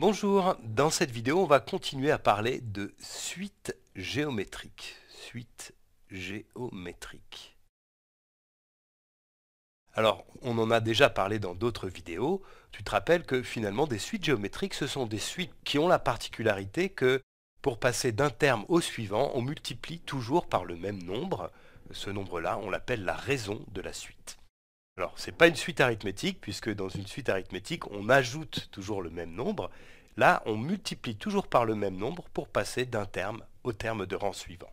Bonjour, dans cette vidéo on va continuer à parler de suites géométriques. Suites géométriques. Alors, on en a déjà parlé dans d'autres vidéos. Tu te rappelles que finalement, des suites géométriques, ce sont des suites qui ont la particularité que, pour passer d'un terme au suivant, on multiplie toujours par le même nombre. Ce nombre-là, on l'appelle la raison de la suite. Alors, ce n'est pas une suite arithmétique, puisque dans une suite arithmétique, on ajoute toujours le même nombre. Là, on multiplie toujours par le même nombre pour passer d'un terme au terme de rang suivant.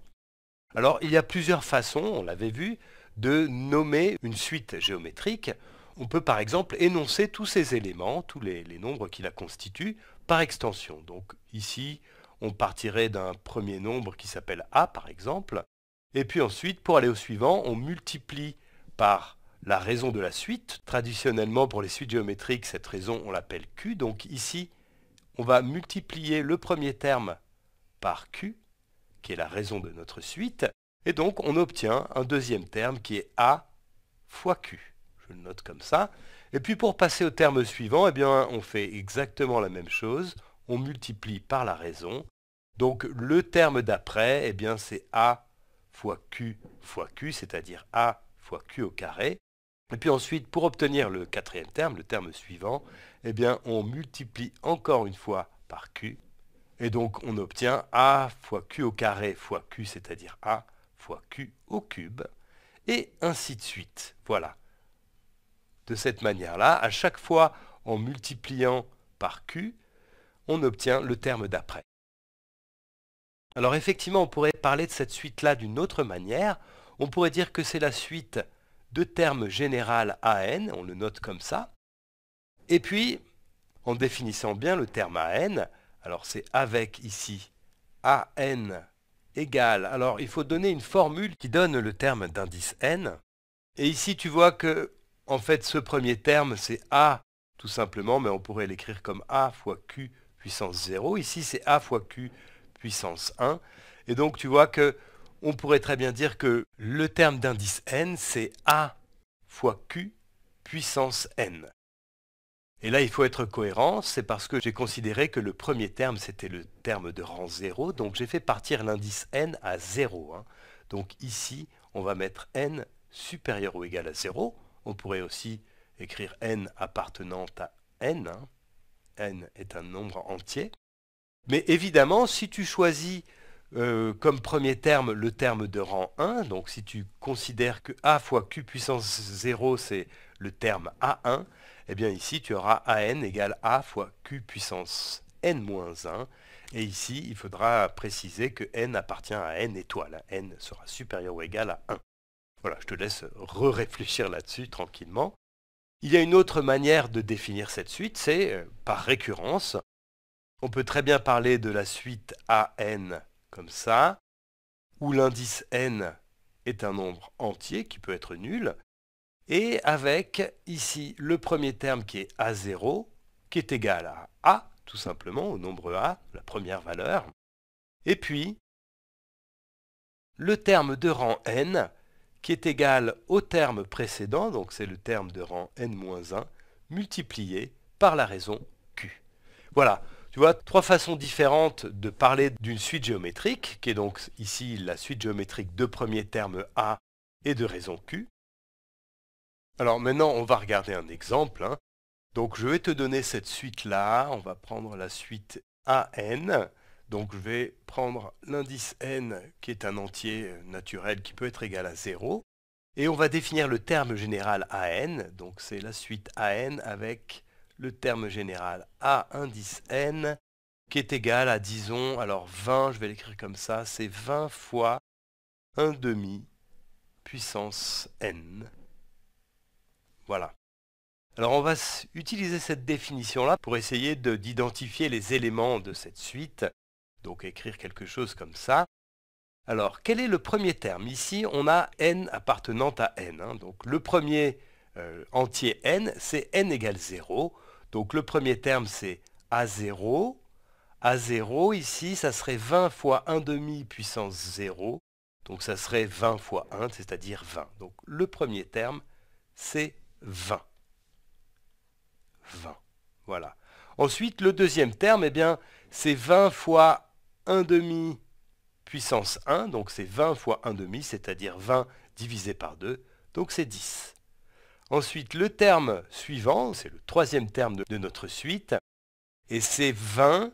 Alors, il y a plusieurs façons, on l'avait vu, de nommer une suite géométrique. On peut par exemple énoncer tous ces éléments, tous les, les nombres qui la constituent, par extension. Donc ici, on partirait d'un premier nombre qui s'appelle A par exemple, et puis ensuite, pour aller au suivant, on multiplie par la raison de la suite. Traditionnellement, pour les suites géométriques, cette raison, on l'appelle Q. Donc ici, on va multiplier le premier terme par Q, qui est la raison de notre suite. Et donc, on obtient un deuxième terme qui est A fois Q. Je le note comme ça. Et puis, pour passer au terme suivant, eh bien, on fait exactement la même chose. On multiplie par la raison. Donc, le terme d'après, eh bien, c'est A fois Q fois Q, c'est-à-dire A fois Q au carré. Et puis ensuite, pour obtenir le quatrième terme, le terme suivant, eh bien, on multiplie encore une fois par q. Et donc, on obtient a fois q au carré fois q, c'est-à-dire a fois q au cube. Et ainsi de suite. Voilà. De cette manière-là, à chaque fois en multipliant par q, on obtient le terme d'après. Alors effectivement, on pourrait parler de cette suite-là d'une autre manière. On pourrait dire que c'est la suite de terme général n, on le note comme ça. Et puis, en définissant bien le terme AN, alors c'est avec ici AN égale, alors il faut donner une formule qui donne le terme d'indice N. Et ici tu vois que, en fait, ce premier terme c'est A tout simplement, mais on pourrait l'écrire comme A fois Q puissance 0. Ici c'est A fois Q puissance 1. Et donc tu vois que on pourrait très bien dire que le terme d'indice n, c'est A fois Q puissance n. Et là, il faut être cohérent, c'est parce que j'ai considéré que le premier terme, c'était le terme de rang 0, donc j'ai fait partir l'indice n à 0. Hein. Donc ici, on va mettre n supérieur ou égal à 0. On pourrait aussi écrire n appartenant à n. Hein. n est un nombre entier. Mais évidemment, si tu choisis euh, comme premier terme le terme de rang 1. Donc si tu considères que A fois Q puissance 0, c'est le terme A1, eh bien ici tu auras AN égale A fois Q puissance N-1. moins Et ici, il faudra préciser que N appartient à N étoile. N sera supérieur ou égal à 1. Voilà, je te laisse re-réfléchir là-dessus tranquillement. Il y a une autre manière de définir cette suite, c'est euh, par récurrence. On peut très bien parler de la suite AN comme ça, où l'indice n est un nombre entier qui peut être nul, et avec ici le premier terme qui est a0, qui est égal à a, tout simplement, au nombre a, la première valeur, et puis le terme de rang n, qui est égal au terme précédent, donc c'est le terme de rang n-1, multiplié par la raison q. Voilà, tu vois, trois façons différentes de parler d'une suite géométrique, qui est donc ici la suite géométrique de premier terme A et de raison Q. Alors maintenant, on va regarder un exemple. Hein. Donc je vais te donner cette suite-là. On va prendre la suite AN. Donc je vais prendre l'indice n qui est un entier naturel qui peut être égal à 0. Et on va définir le terme général AN. Donc c'est la suite AN avec le terme général A indice N qui est égal à, disons, alors 20, je vais l'écrire comme ça, c'est 20 fois 1 demi puissance N. Voilà. Alors on va utiliser cette définition-là pour essayer d'identifier les éléments de cette suite, donc écrire quelque chose comme ça. Alors, quel est le premier terme Ici, on a n appartenant à n. Hein. donc le premier euh, entier n, c'est n égale 0. Donc le premier terme, c'est A0. A0, ici, ça serait 20 fois 1 demi puissance 0. Donc ça serait 20 fois 1, c'est-à-dire 20. Donc le premier terme, c'est 20. 20. Voilà. Ensuite, le deuxième terme, eh bien, c'est 20 fois 1 demi puissance 1. Donc c'est 20 fois 1 demi, c'est-à-dire 20 divisé par 2. Donc c'est 10. Ensuite, le terme suivant, c'est le troisième terme de, notre suite, et c'est 20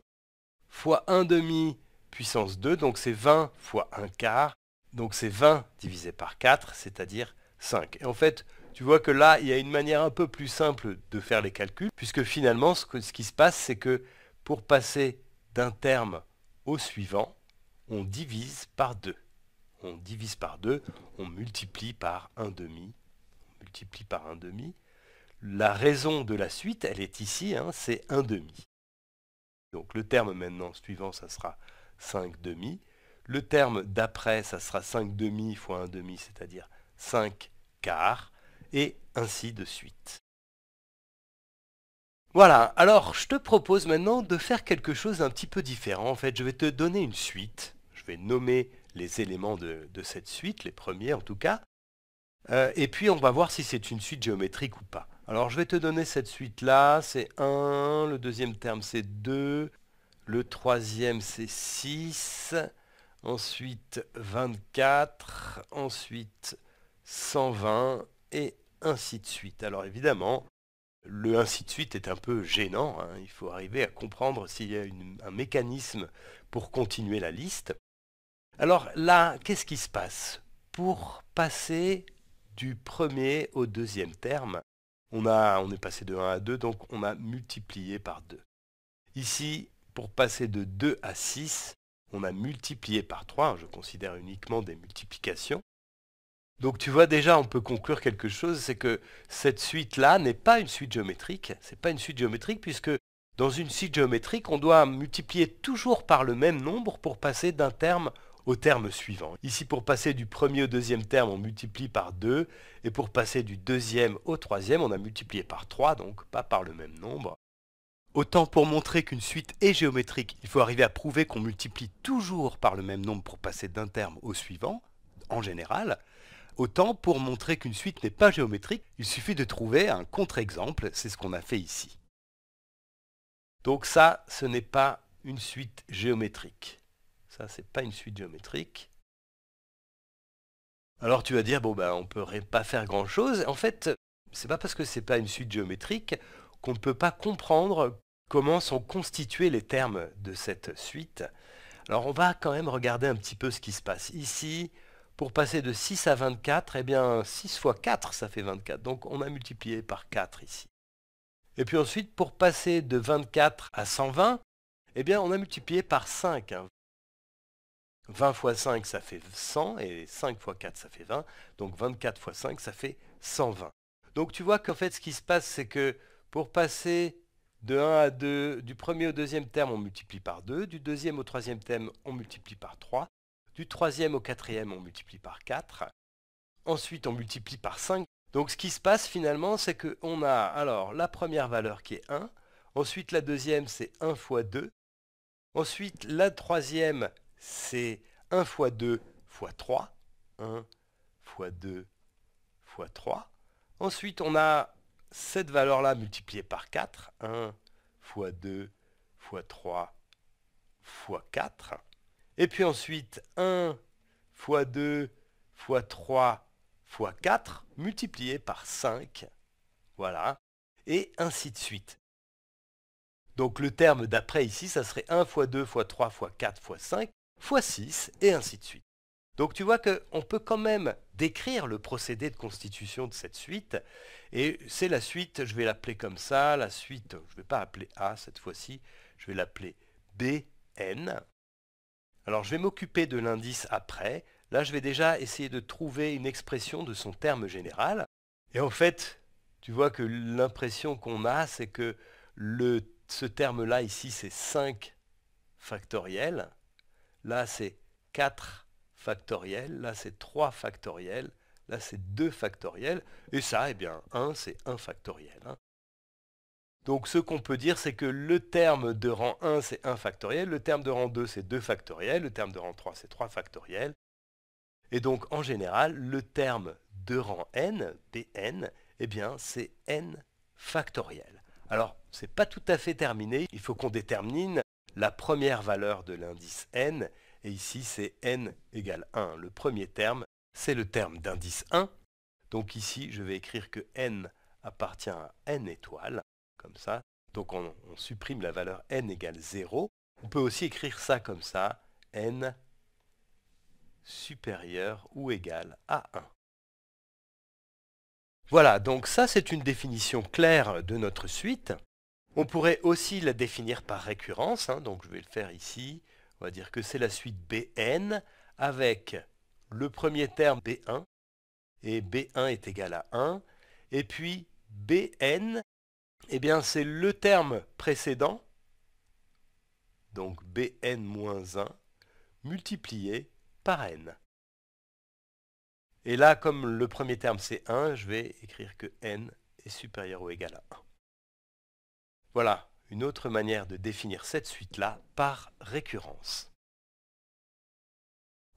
fois 1 demi puissance 2, donc c'est 20 fois 1 quart, donc c'est 20 divisé par 4, c'est-à-dire 5. Et en fait, tu vois que là, il y a une manière un peu plus simple de faire les calculs, puisque finalement, ce, ce qui se passe, c'est que pour passer d'un terme au suivant, on divise par 2. On divise par 2, on multiplie par 1 demi multiplie par un demi. La raison de la suite, elle est ici, hein, c'est un demi. Donc le terme maintenant suivant, ça sera 5 demi. Le terme d'après, ça sera 5 demi fois 1 demi, c'est-à-dire 5 quarts, et ainsi de suite. Voilà, alors je te propose maintenant de faire quelque chose d'un petit peu différent. En fait, je vais te donner une suite. Je vais nommer les éléments de cette suite, les premiers en tout cas. Euh, et puis on va voir si c'est une suite géométrique ou pas. Alors je vais te donner cette suite là, c'est 1, le deuxième terme c'est 2, le troisième c'est 6, ensuite 24, ensuite 120 et ainsi de suite. Alors évidemment, le ainsi de suite est un peu gênant, hein. il faut arriver à comprendre s'il y a un mécanisme pour continuer la liste. Alors là, qu'est-ce qui se passe Pour passer du premier au deuxième terme, on, a, on est passé de 1 à 2, donc on a multiplié par 2. Ici, pour passer de 2 à 6, on a multiplié par 3, je considère uniquement des multiplications. Donc tu vois déjà, on peut conclure quelque chose, c'est que cette suite-là n'est pas une suite géométrique, c'est pas une suite géométrique puisque dans une suite géométrique, on doit multiplier toujours par le même nombre pour passer d'un terme au terme suivant. Ici, pour passer du premier au deuxième terme, on multiplie par 2, et pour passer du deuxième au troisième, on a multiplié par 3, donc pas par le même nombre. Autant pour montrer qu'une suite est géométrique, il faut arriver à prouver qu'on multiplie toujours par le même nombre pour passer d'un terme au suivant, en général, autant pour montrer qu'une suite n'est pas géométrique, il suffit de trouver un contre-exemple, c'est ce qu'on a fait ici. Donc ça, ce n'est pas une suite géométrique. Ce c'est pas une suite géométrique. Alors tu vas dire, bon ben on peut pas faire grand chose. En fait, c'est pas parce que ce n'est pas une suite géométrique qu'on ne peut pas comprendre comment sont constitués les termes de cette suite. Alors on va quand même regarder un petit peu ce qui se passe. Ici, pour passer de 6 à 24, eh bien 6 fois 4, ça fait 24. Donc on a multiplié par 4 ici. Et puis ensuite, pour passer de 24 à 120, eh bien on a multiplié par 5. 20 fois 5, ça fait 100, et 5 fois 4, ça fait 20. Donc 24 fois 5, ça fait 120. Donc tu vois qu'en fait, ce qui se passe, c'est que pour passer de 1 à 2, du premier au deuxième terme, on multiplie par 2, du deuxième au troisième terme, on multiplie par 3, du troisième au quatrième, on multiplie par 4, ensuite on multiplie par 5. Donc ce qui se passe finalement, c'est qu'on a alors la première valeur qui est 1, ensuite la deuxième c'est 1 fois 2, ensuite la troisième c'est 1 fois 2 fois 3. 1 fois 2 fois 3. Ensuite, on a cette valeur-là multipliée par 4. 1 fois 2 fois 3 fois 4. Et puis ensuite, 1 fois 2 fois 3 fois 4 multiplié par 5. Voilà. Et ainsi de suite. Donc le terme d'après ici, ça serait 1 fois 2 fois 3 fois 4 fois 5 fois 6, et ainsi de suite. Donc tu vois qu'on peut quand même décrire le procédé de constitution de cette suite, et c'est la suite, je vais l'appeler comme ça, la suite, je ne vais pas appeler A cette fois-ci, je vais l'appeler BN. Alors je vais m'occuper de l'indice après, là je vais déjà essayer de trouver une expression de son terme général, et en fait, tu vois que l'impression qu'on a, c'est que ce terme-là ici, c'est 5 factoriel, Là, c'est 4 factoriel, là, c'est 3 factoriel, là, c'est 2 factoriel, et ça, eh bien, 1, c'est 1 factoriel. Hein. Donc, ce qu'on peut dire, c'est que le terme de rang 1, c'est 1 factoriel, le terme de rang 2, c'est 2 factoriel, le terme de rang 3, c'est 3 factoriel. Et donc, en général, le terme de rang n, dn, eh bien, c'est n factoriel. Alors, n'est pas tout à fait terminé, il faut qu'on détermine la première valeur de l'indice n, et ici c'est n égale 1. Le premier terme, c'est le terme d'indice 1. Donc ici, je vais écrire que n appartient à n étoiles, comme ça. Donc on, on supprime la valeur n égale 0. On peut aussi écrire ça comme ça, n supérieur ou égal à 1. Voilà, donc ça c'est une définition claire de notre suite. On pourrait aussi la définir par récurrence, hein, donc je vais le faire ici. On va dire que c'est la suite Bn avec le premier terme B1, et B1 est égal à 1, et puis Bn, eh bien c'est le terme précédent, donc Bn-1, multiplié par n. Et là, comme le premier terme c'est 1, je vais écrire que n est supérieur ou égal à 1. Voilà une autre manière de définir cette suite-là par récurrence.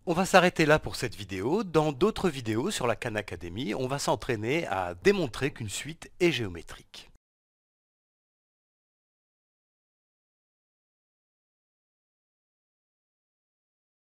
On va s'arrêter là pour cette vidéo. Dans d'autres vidéos sur la Khan Academy, on va s'entraîner à démontrer qu'une suite est géométrique.